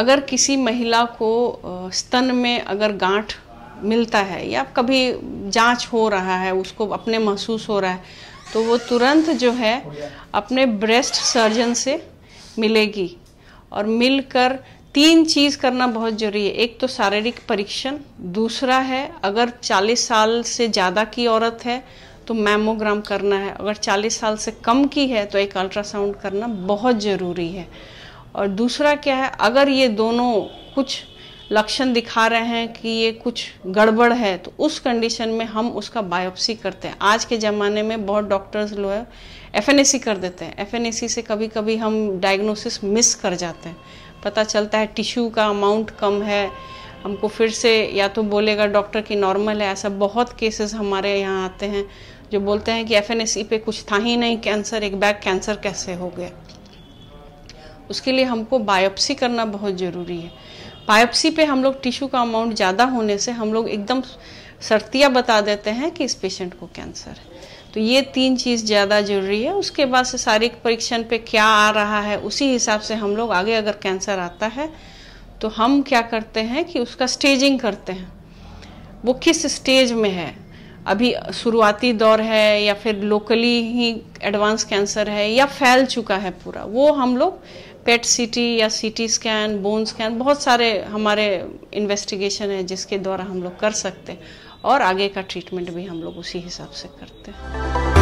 अगर किसी महिला को स्तन में अगर गांठ मिलता है या कभी जांच हो रहा है उसको अपने महसूस हो रहा है तो वो तुरंत जो है अपने ब्रेस्ट सर्जन से मिलेगी और मिलकर तीन चीज़ करना बहुत ज़रूरी है एक तो शारीरिक परीक्षण दूसरा है अगर 40 साल से ज़्यादा की औरत है तो मैमोग्राम करना है अगर 40 साल से कम की है तो एक अल्ट्रासाउंड करना बहुत ज़रूरी है और दूसरा क्या है अगर ये दोनों कुछ लक्षण दिखा रहे हैं कि ये कुछ गड़बड़ है तो उस कंडीशन में हम उसका बायोप्सी करते हैं आज के ज़माने में बहुत डॉक्टर्स लोग है एफ कर देते हैं एफ से कभी कभी हम डायग्नोसिस मिस कर जाते हैं पता चलता है टिश्यू का अमाउंट कम है हमको फिर से या तो बोलेगा डॉक्टर की नॉर्मल है ऐसा बहुत केसेस हमारे यहाँ आते हैं जो बोलते हैं कि एफ पे कुछ था ही नहीं कैंसर एक बैक कैंसर कैसे हो गया उसके लिए हमको बायोप्सी करना बहुत ज़रूरी है बायोप्सी पे हम लोग टिश्यू का अमाउंट ज़्यादा होने से हम लोग एकदम सर्तियाँ बता देते हैं कि इस पेशेंट को कैंसर है तो ये तीन चीज़ ज़्यादा ज़रूरी है उसके बाद से शारीरिक परीक्षण पे क्या आ रहा है उसी हिसाब से हम लोग आगे अगर कैंसर आता है तो हम क्या करते हैं कि उसका स्टेजिंग करते हैं वो किस स्टेज में है अभी शुरुआती दौर है या फिर लोकली ही एडवांस कैंसर है या फैल चुका है पूरा वो हम लोग पेट सीटी या सीटी स्कैन बोन स्कैन बहुत सारे हमारे इन्वेस्टिगेशन है जिसके द्वारा हम लोग कर सकते हैं और आगे का ट्रीटमेंट भी हम लोग उसी हिसाब से करते हैं